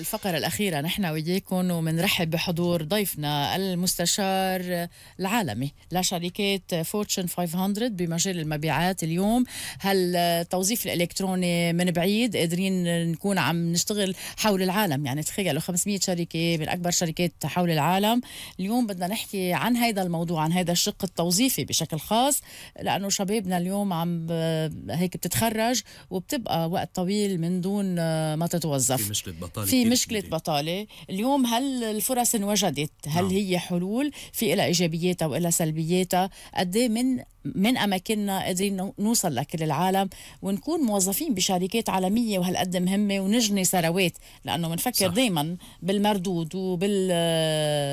الفقرة الأخيرة نحن وإياكم ومنرحب بحضور ضيفنا المستشار العالمي لشركات فورتشن 500 بمجال المبيعات اليوم هالتوظيف الإلكتروني من بعيد قادرين نكون عم نشتغل حول العالم يعني تخيلوا 500 شركة من أكبر شركات حول العالم اليوم بدنا نحكي عن هذا الموضوع عن هذا الشق التوظيفي بشكل خاص لأنه شبابنا اليوم عم هيك بتتخرج وبتبقى وقت طويل من دون ما تتوظف في مشكلة بطالة في مشكلة جديد. بطالة اليوم هل الفرص انوجدت هل نعم. هي حلول في لها إيجابياتها وإلى سلبياتها قد إيه من من أماكننا قادرين نوصل لكل العالم ونكون موظفين بشركات عالمية وهالقد مهمة ونجني ثروات لأنه بنفكر دايما بالمردود وبال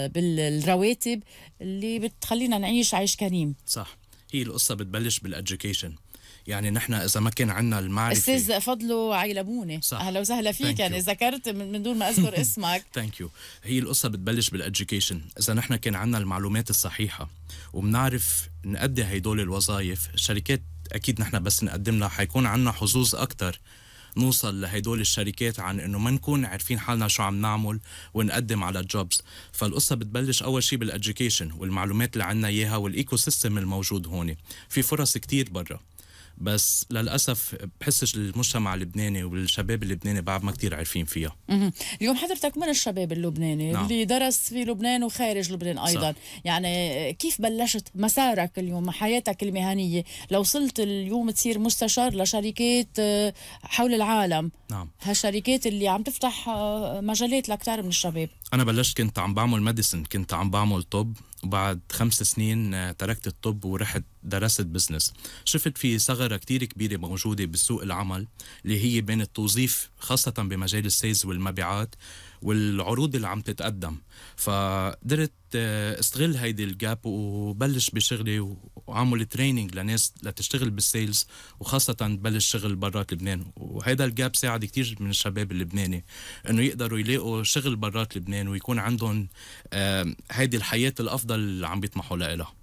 بالرواتب اللي بتخلينا نعيش عيش كريم صح هي القصة بتبلش بالإديوكيشن يعني نحن اذا ما كان عندنا المعرفه استاذ فضلو عيلبوني اهلا وسهلا فيك يعني ذكرت من دون ما اذكر اسمك ثانك يو هي القصه بتبلش بالاديوكيشن اذا نحن كان عندنا المعلومات الصحيحه وبنعرف نأدي هدول الوظائف الشركات اكيد نحن بس نقدم لها حيكون عندنا حظوظ اكثر نوصل لهدول الشركات عن انه ما نكون عارفين حالنا شو عم نعمل ونقدم على جوبز فالقصه بتبلش اول شيء بالاديوكيشن والمعلومات اللي عندنا اياها والايكو سيستم الموجود هون في فرص كتير برا بس للاسف بحسش المجتمع اللبناني والشباب اللبناني بعد ما كثير عارفين فيها اليوم حضرتك من الشباب اللبناني نعم. اللي درس في لبنان وخارج لبنان ايضا صح. يعني كيف بلشت مسارك اليوم حياتك المهنيه لو وصلت اليوم تصير مستشار لشركات آه، حول العالم نعم هالشركات اللي عم تفتح آه، مجالات لكثير من الشباب انا بلشت كنت عم بعمل ميديسن كنت عم بعمل طب وبعد خمس سنين آه، تركت الطب ورحت درست بزنس شفت في ثغرة كتير كبيرة موجودة بسوق العمل اللي هي بين التوظيف خاصة بمجال السيلز والمبيعات والعروض اللي عم تتقدم فقدرت استغل هيدي الجاب وبلش بشغلي وعمل تريننج لناس لتشتغل بالسيلز وخاصة بلش شغل برات لبنان وهيدا الجاب ساعد كتير من الشباب اللبناني انه يقدروا يلاقوا شغل برات لبنان ويكون عندهم هيدي الحياة الأفضل اللي عم بيطمحوا لها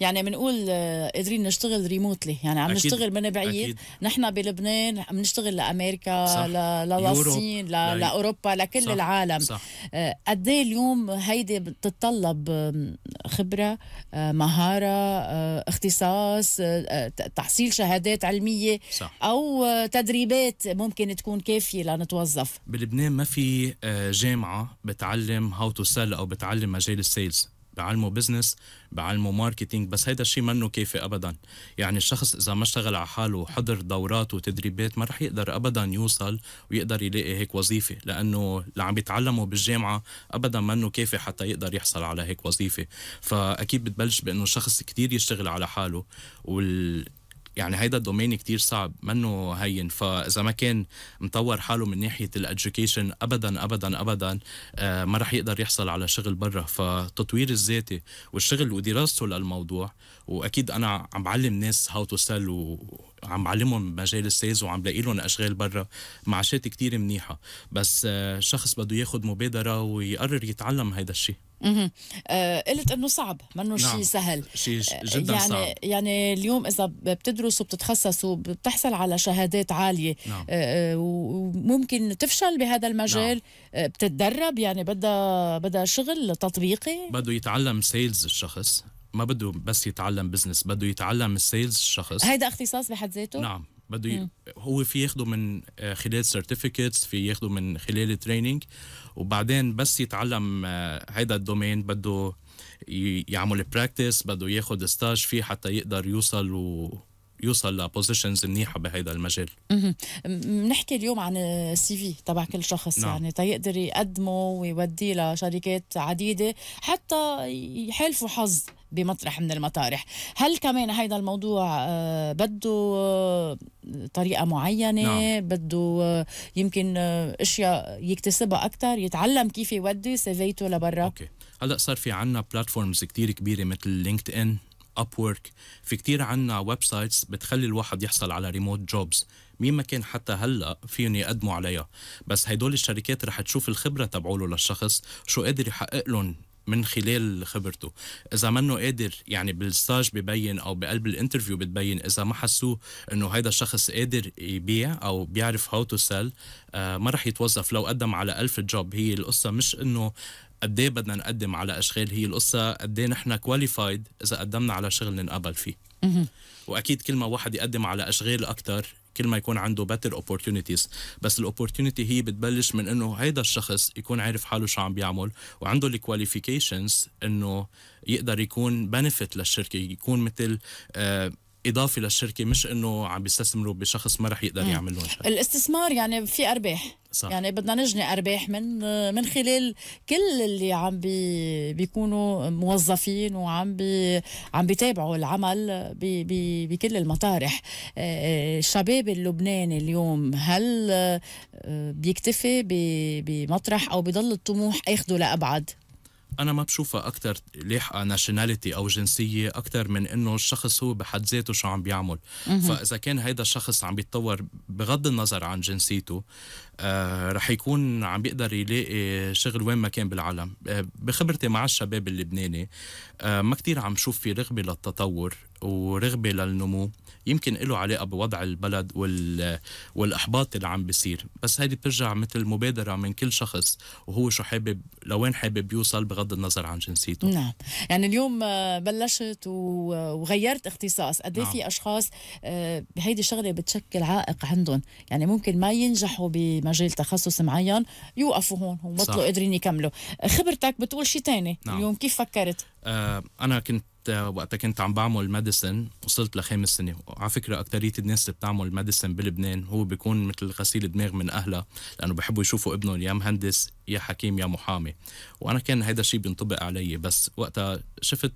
يعني بنقول آه، قادرين نشتغل ريموتلي يعني عم أكيد. نشتغل من بعيد نحن بلبنان عم نشتغل لأمريكا صح. للصين لأوروبا لكل صح. العالم آه، قد إيه اليوم هيدي بتطلع يتطلب خبرة آه، مهارة آه، اختصاص آه، تحصيل شهادات علمية صح. أو تدريبات ممكن تكون كافية لنتوظف بلبنان ما في جامعة بتعلم هاو تو سيل أو بتعلم مجال السيلز بعلمه بزنس بعلمه ماركتينج بس هيدا الشيء منه كافي ابدا يعني الشخص اذا ما اشتغل على حاله وحضر دورات وتدريبات ما رح يقدر ابدا يوصل ويقدر يلاقي هيك وظيفه لانه اللي عم يتعلمه بالجامعه ابدا منه كافي حتى يقدر يحصل على هيك وظيفه فاكيد بتبلش بانه الشخص كتير يشتغل على حاله وال يعني هيدا الدومين كتير صعب منه هين فاذا ما كان مطور حاله من ناحيه الاديوكيشن ابدا ابدا ابدا آه، ما راح يقدر يحصل على شغل برا فالتطوير الذاتي والشغل ودراسته للموضوع واكيد انا عم بعلم ناس هاو تو سيل وعم بعلمهم مجال السيلز وعم بلاقي لهم اشغال برا معاشات كتير منيحه بس آه، شخص بده ياخذ مبادره ويقرر يتعلم هيدا الشيء آه، قلت انه صعب منه نعم. شيء سهل شيء جدا آه، يعني صعب يعني اليوم اذا بتدرس وبتتخصص وبتحصل على شهادات عاليه نعم. آه، وممكن تفشل بهذا المجال نعم. بتتدرب يعني بدها بدها شغل تطبيقي بده يتعلم سيلز الشخص ما بده بس يتعلم بزنس بده يتعلم السيلز الشخص هيدا اختصاص بحد ذاته نعم بده ي... هو في ياخده من خلال سيرتيفيكتس في ياخده من خلال تريننج وبعدين بس يتعلم آه، هيدا الدومين بده يعمل براكتس بده ياخد ستاج فيه حتى يقدر يوصل و يوصل لبوزيشنز منيحه بهيدا المجال بنحكي اليوم عن السي في تبع كل شخص نعم. يعني تيقدر يقدمه ويوديه لشركات عديده حتى يحالفوا حظ بمطرح من المطارح هل كمان هيدا الموضوع آه، بده آه، طريقة معينة نعم. بده آه، يمكن اشياء يكتسبها اكثر يتعلم كيف يودي سيفيته لبرا اوكي هلا صار في عنا بلاتفورمز كتير كبيرة مثل لينكد ان اب وورك في كتير عنا ويب سايتس بتخلي الواحد يحصل على ريموت جوبز مين ما كان حتى هلا فيهم يقدموا عليها بس هدول الشركات رح تشوف الخبره تبعوله للشخص شو قادر يحقق لهم من خلال خبرته اذا منه قادر يعني بالستاج ببين او بقلب الانترفيو بتبين اذا ما حسوه انه هيدا الشخص قادر يبيع او بيعرف هاو تو سيل ما رح يتوظف لو قدم على ألف جوب هي القصة مش انه قد ايه بدنا نقدم على اشغال هي القصه قد ايه نحن كواليفايد اذا قدمنا على شغل ننقبل فيه واكيد كل ما واحد يقدم على اشغال اكثر كل ما يكون عنده باتر اوبورتونيتيز بس الاوبورتونيتي هي بتبلش من انه هيدا الشخص يكون عارف حاله شو عم بيعمل وعنده الكواليفيكيشنز انه يقدر يكون بنفيت للشركه يكون مثل آه اضافه للشركه مش انه عم بيستثمروا بشخص ما رح يقدر يعمل لهم الاستثمار يعني في ارباح صح. يعني بدنا نجني ارباح من من خلال كل اللي عم بي بيكونوا موظفين وعم بي عم بيتابعوا العمل بي بي بكل المطارح آه، آه، الشباب اللبناني اليوم هل آه، بيكتفي بمطرح او بضل الطموح اخده لابعد انا ما بشوفها اكثر لاحقه ناشوناليتي او جنسيه اكثر من انه الشخص هو بحد ذاته شو عم بيعمل فاذا كان هيدا الشخص عم بيتطور بغض النظر عن جنسيته آه، رح يكون عم بيقدر يلاقي شغل وين ما كان بالعالم آه، بخبرتي مع الشباب اللبناني آه، ما كتير عم شوف في رغبة للتطور ورغبة للنمو يمكن له علاقة بوضع البلد وال... والإحباط اللي عم بيصير بس هيدي بترجع مثل مبادرة من كل شخص وهو شو حابب لوين حابب يوصل بغض النظر عن جنسيته نعم يعني اليوم بلشت وغيرت اختصاص قد إيه نعم. في أشخاص هيدي الشغلة بتشكل عائق عندهم يعني ممكن ما ينجحوا ب بمجال تخصص معين يوقفوا هون وبطلوا قادرين يكملوا خبرتك بتقول شيء تاني نعم. اليوم كيف فكرت آه انا كنت آه، وقتها كنت عم بعمل ماديسن وصلت لخامس سنه وعلى فكره اكثريه الناس اللي بتعمل ماديسن بلبنان هو بيكون مثل غسيل دماغ من اهلها لانه بحبوا يشوفوا ابنهم يا مهندس يا حكيم يا محامي وانا كان هذا الشيء بينطبق علي بس وقتها شفت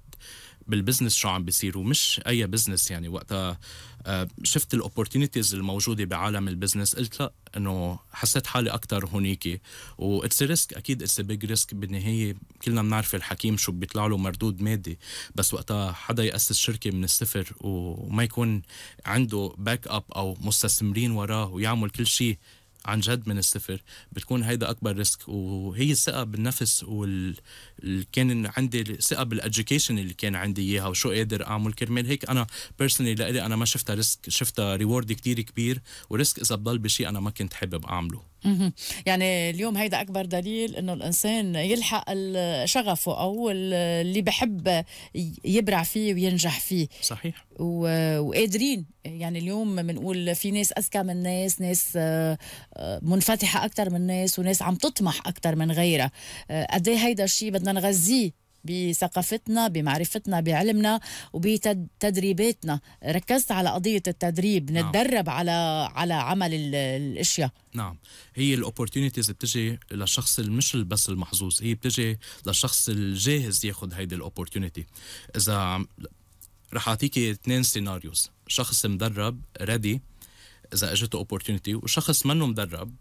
بالبزنس شو عم بيصير ومش اي بزنس يعني وقتها آه، شفت الاوبورتونيتيز الموجوده بعالم البزنس قلت لا انه حسيت حالي اكثر هونيك واتس ريسك اكيد اتس بيج ريسك بالنهايه كلنا بنعرف الحكيم شو بيطلع له مردود مادي بس وقتها حدا ياسس شركه من الصفر وما يكون عنده باك اب او مستثمرين وراه ويعمل كل شيء عن جد من الصفر بتكون هيدا اكبر ريسك وهي الثقه بالنفس وال كان عندي الثقه بالاديوكيشن اللي كان عندي اياها وشو قادر اعمل كرمال هيك انا بيرسونلي لإلي انا ما شفتها ريسك شفتها ريورد كتير كبير وريسك اذا بضل بشيء انا ما كنت حابب اعمله يعني اليوم هيدا اكبر دليل انه الانسان يلحق شغفه او اللي بحب يبرع فيه وينجح فيه صحيح و... وقادرين يعني اليوم بنقول في ناس اذكى من ناس ناس آه، آه، منفتحه اكثر من ناس وناس عم تطمح اكثر من غيرها آه، قد إيه هيدا الشيء بدنا نغذيه بثقافتنا بمعرفتنا بعلمنا وبتدريباتنا ركزت على قضية التدريب نعم. نتدرب على على عمل الأشياء نعم هي الاوبورتونيتيز بتجي للشخص مش بس المحظوظ هي بتجي للشخص الجاهز ياخذ هيدي الاوبورتونيتي اذا رح اعطيك اثنين سيناريوز شخص مدرب ريدي اذا اجته اوبورتونيتي وشخص منه مدرب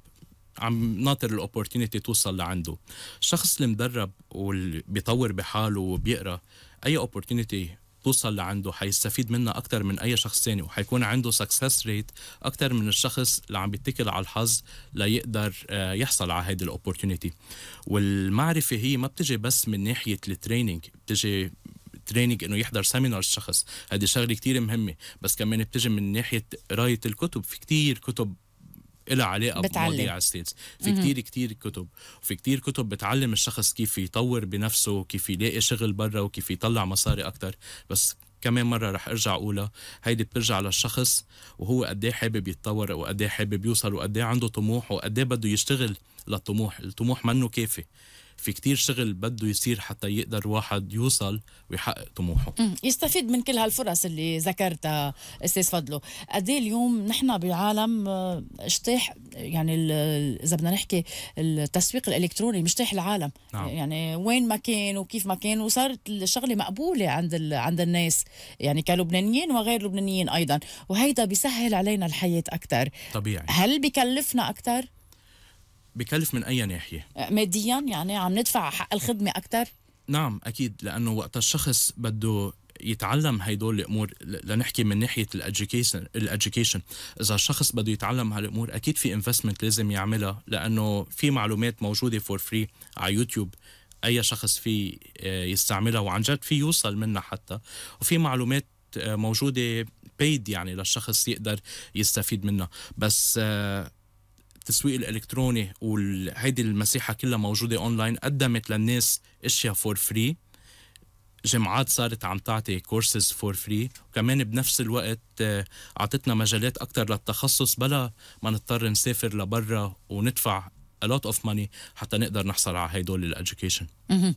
عم ناطر الاوبورتونيتي توصل لعنده الشخص المدرب واللي بيطور بحاله وبيقرا اي اوبورتونيتي توصل لعنده حيستفيد منها اكثر من اي شخص ثاني وحيكون عنده سكسس ريت اكثر من الشخص اللي عم بيتكل على الحظ ليقدر آه، يحصل على هذه الاوبورتونيتي والمعرفه هي ما بتجي بس من ناحيه التريننج بتجي تريننج انه يحضر سيمينار الشخص هذه شغله كتير مهمه بس كمان بتجي من ناحيه قرايه الكتب في كتير كتب إلها علاقه بتعلم. بمواضيع السيلز في كتير كتير كتب في كتير كتب بتعلم الشخص كيف يطور بنفسه وكيف يلاقي شغل برا وكيف يطلع مصاري اكثر بس كمان مرة رح ارجع اقولها هيدي بترجع للشخص وهو قد ايه حابب يتطور وقد ايه حابب يوصل وقد ايه عنده طموح وقد ايه بده يشتغل للطموح الطموح منه كافي في كتير شغل بده يصير حتى يقدر واحد يوصل ويحقق طموحه يستفيد من كل هالفرص اللي ذكرتها استاذ فضلو قد إيه اليوم نحن بعالم اجتاح آه، يعني اذا بدنا نحكي التسويق الالكتروني مشتاح العالم نعم. يعني وين ما كان وكيف ما كان وصارت الشغله مقبوله عند عند الناس يعني كلبنانيين وغير لبنانيين ايضا وهيدا بيسهل علينا الحياه اكثر طبيعي هل بكلفنا اكثر بكلف من أي ناحية ماديا يعني عم ندفع حق الخدمة أكثر نعم أكيد لأنه وقت الشخص بده يتعلم هيدول الامور لنحكي من ناحيه الاديوكيشن الاديوكيشن اذا الشخص بده يتعلم هالامور اكيد في انفستمنت لازم يعملها لانه في معلومات موجوده فور فري على يوتيوب اي شخص في آه، يستعملها وعن جد في يوصل منها حتى وفي معلومات آه، موجوده بيد يعني للشخص يقدر يستفيد منها بس آه، التسويق الالكتروني وهيدي المساحه كلها موجوده اونلاين قدمت للناس اشياء فور فري جامعات صارت عم تعطي كورسز فور فري وكمان بنفس الوقت آه، اعطتنا مجالات اكثر للتخصص بلا ما نضطر نسافر لبرا وندفع a lot of money حتى نقدر نحصل على هدول الادوكيشن آه،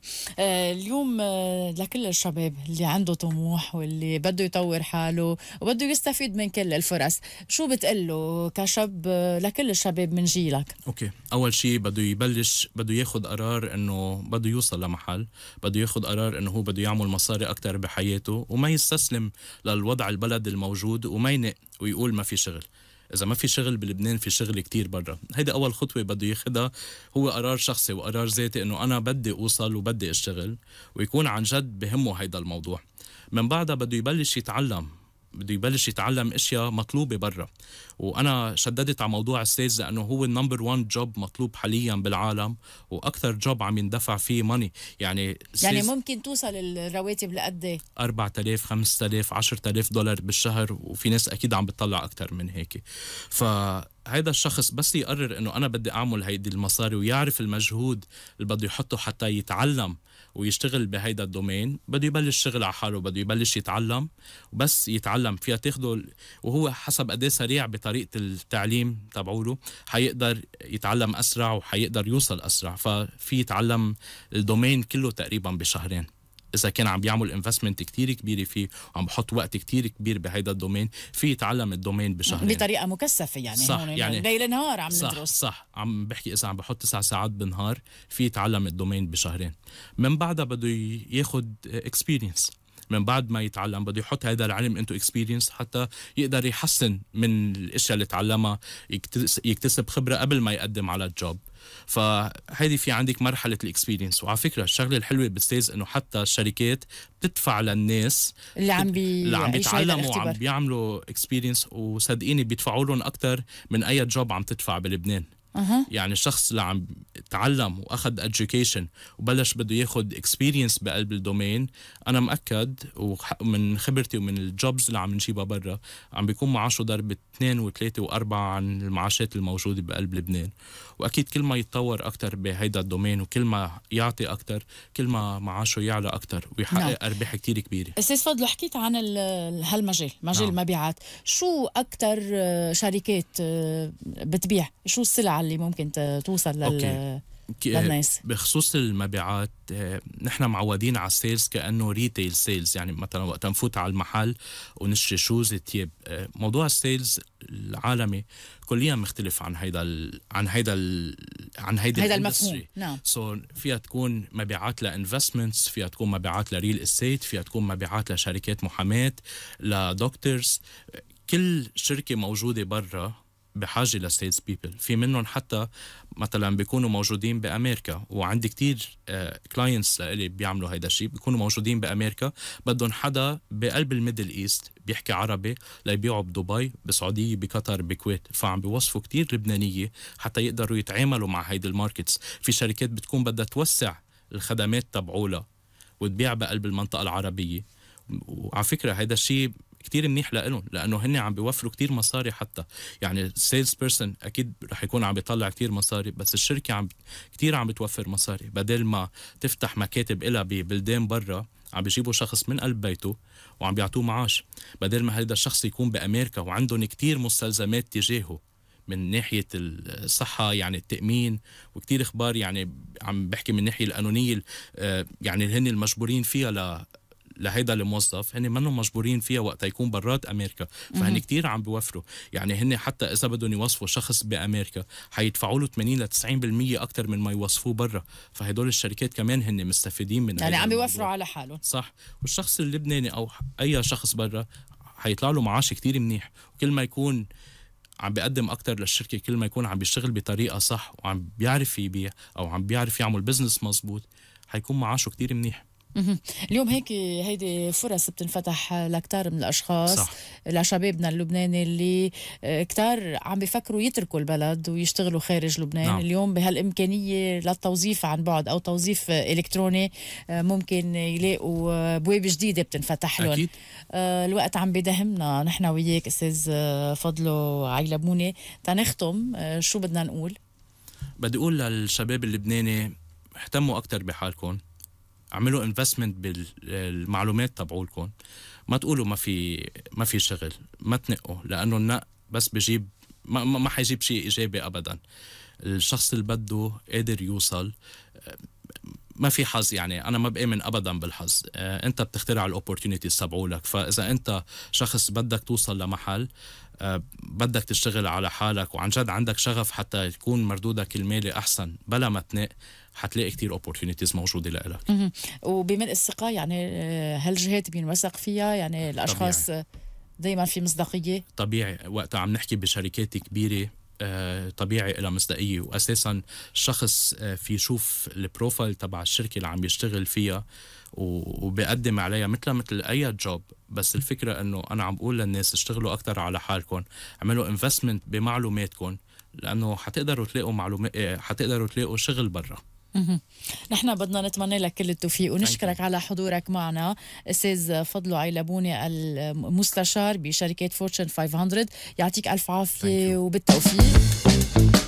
اليوم آه، لكل الشباب اللي عنده طموح واللي بده يطور حاله وبده يستفيد من كل الفرص شو بتقول له كشاب آه، لكل الشباب من جيلك اوكي اول شيء بده يبلش بده ياخذ قرار انه بده يوصل لمحل بده ياخذ قرار انه هو بده يعمل مصاري اكثر بحياته وما يستسلم للوضع البلد الموجود وما ينق ويقول ما في شغل اذا ما في شغل بلبنان في شغل كتير برا هيدي اول خطوه بده ياخدها هو قرار شخصي وقرار ذاتي انه انا بدي اوصل وبدي اشتغل ويكون عن جد بهمه هيدا الموضوع من بعدها بده يبلش يتعلم بده يبلش يتعلم اشياء مطلوبه برا وانا شددت على موضوع السيلز لانه هو النمبر 1 جوب مطلوب حاليا بالعالم واكثر جوب عم يندفع فيه ماني يعني يعني ممكن توصل الرواتب لقد ايه 4000 5000 10000 دولار بالشهر وفي ناس اكيد عم بتطلع اكثر من هيك ف هيدا الشخص بس يقرر انه انا بدي اعمل هيدي المصاري ويعرف المجهود اللي بده يحطه حتى يتعلم ويشتغل بهيدا الدومين بده يبلش شغل على حاله بده يبلش يتعلم وبس يتعلم فيها تاخده وهو حسب قد إيه سريع بطريقه التعليم تبعوله حيقدر يتعلم اسرع وحيقدر يوصل اسرع ففي يتعلم الدومين كله تقريبا بشهرين اذا كان عم بيعمل انفستمنت كتير كبيره فيه وعم بحط وقت كتير كبير بهيدا الدومين في يتعلم الدومين بشهرين بطريقه مكثفه يعني صح يعني ليل نهار عم صح ندرس صح عم بحكي اذا عم بحط تسع ساعات بالنهار في يتعلم الدومين بشهرين من بعدها بده ياخد اكسبيرينس من بعد ما يتعلم بده يحط هذا العلم انتو اكسبيرينس حتى يقدر يحسن من الاشياء اللي تعلمها يكتسب خبره قبل ما يقدم على الجوب فهيدي في عندك مرحلة الإكسبيرينس وعلى فكرة الشغلة الحلوة بالستيز إنه حتى الشركات بتدفع للناس اللي عم بي... اللي عم بيتعلموا وعم بيعملوا إكسبيرينس وصدقيني بيدفعوا لهم أكثر من أي جوب عم تدفع بلبنان أه. يعني شخص اللي عم تعلم واخذ education وبلش بده ياخذ اكسبيرينس بقلب الدومين انا مأكد ومن خبرتي ومن الجوبز اللي عم نجيبها برا عم بيكون معاشه ضرب 2 و3 و4 عن المعاشات الموجوده بقلب لبنان واكيد كل ما يتطور اكثر بهيدا الدومين وكل ما يعطي اكثر كل ما معاشه يعلى اكثر ويحقق نعم. ارباح كثير كبيره استاذ فضل حكيت عن هالمجال مجال نعم. المبيعات شو اكثر آه، شركات آه، بتبيع شو السلع اللي ممكن توصل لل أوكي. للناس بخصوص المبيعات نحن معودين على السيلز كانه ريتيل سيلز يعني مثلا وقت نفوت على المحل ونشتري شوز تياب موضوع السيلز العالمي كليا مختلف عن هيدا ال... عن هيدا ال... عن هيدا, هيدا المفهوم نعم سو so فيها تكون مبيعات لانفستمنتس فيها تكون مبيعات لريل استيت فيها تكون مبيعات لشركات محاماه لدكتورز كل شركه موجوده برا بحاجه لسيلز بيبل في منهم حتى مثلا بيكونوا موجودين بامريكا وعندي كتير كلاينتس آه، اللي بيعملوا هيدا الشيء بيكونوا موجودين بامريكا بدهم حدا بقلب الميدل ايست بيحكي عربي ليبيعوا بدبي بالسعوديه بقطر بكويت فعم بيوصفوا كتير لبنانيه حتى يقدروا يتعاملوا مع هيدي الماركتس في شركات بتكون بدها توسع الخدمات تبعولها وتبيع بقلب المنطقه العربيه وعلى فكره هيدا الشيء كتير منيح لهم لانه هن عم بيوفروا كتير مصاري حتى يعني السيلز بيرسون اكيد رح يكون عم بيطلع كتير مصاري بس الشركه عم كتير عم بتوفر مصاري بدل ما تفتح مكاتب إلها ببلدان برا عم بيجيبوا شخص من قلب بيته وعم بيعطوه معاش بدل ما هذا الشخص يكون بامريكا وعندهم كتير مستلزمات تجاهه من ناحيه الصحه يعني التامين وكتير اخبار يعني عم بحكي من الناحيه القانونيه آه، يعني هن المجبورين فيها لهيدا الموظف هن منهم مجبورين فيها وقت يكون برات امريكا فهن كثير عم بيوفروا يعني هن حتى اذا بدهم يوصفوا شخص بامريكا حيدفعوا له 80 ل 90% اكثر من ما يوصفوه برا فهدول الشركات كمان هن مستفيدين من يعني عم بيوفروا على حالهم صح والشخص اللبناني او اي شخص برا حيطلع له معاش كثير منيح وكل ما يكون عم بيقدم اكثر للشركه كل ما يكون عم بيشتغل بطريقه صح وعم بيعرف يبيع او عم بيعرف يعمل بزنس مزبوط حيكون معاشه كتير منيح اليوم هيك هيدي فرص بتنفتح لكتار من الاشخاص صح. لشبابنا اللبناني اللي آه، كتار عم بيفكروا يتركوا البلد ويشتغلوا خارج لبنان نعم. اليوم بهالامكانيه للتوظيف عن بعد او توظيف الكتروني آه، ممكن يلاقوا آه، بواب جديده بتنفتح لهم أكيد. الوقت عم بدهمنا نحن وياك استاذ فضلو عيلبوني تنختم شو بدنا نقول بدي اقول للشباب اللبناني اهتموا اكثر بحالكم اعملوا انفستمنت بالمعلومات تبعولكم ما تقولوا ما في ما في شغل ما تنقوا لانه النق بس بجيب ما ما حيجيب شيء ايجابي ابدا الشخص اللي بده قادر يوصل ما في حظ يعني انا ما بامن ابدا بالحظ آه، انت بتخترع الاوبورتونيتيز تبعولك فاذا انت شخص بدك توصل لمحل آه، بدك تشتغل على حالك وعن جد عندك شغف حتى يكون مردودك المالي احسن بلا ما تنق حتلاقي كتير اوبورتونيتيز موجوده لإلك وبملء الثقه يعني هالجهات آه، بينوثق فيها يعني الاشخاص آه، دائما في مصداقيه طبيعي وقتها عم نحكي بشركات كبيره آه، طبيعي إلى مصداقيه واساسا الشخص في يشوف البروفايل تبع الشركه اللي عم يشتغل فيها وبقدم عليها مثل مثل اي جوب بس الفكره انه انا عم بقول للناس اشتغلوا اكثر على حالكم اعملوا انفستمنت بمعلوماتكم لانه حتقدروا تلاقوا معلومات حتقدروا تلاقوا شغل برا نحن بدنا نتمنى لك كل التوفيق ونشكرك على حضورك معنا استاذ فضلو عيلبوني المستشار بشركه فورتشن 500 يعطيك الف عافيه وبالتوفيق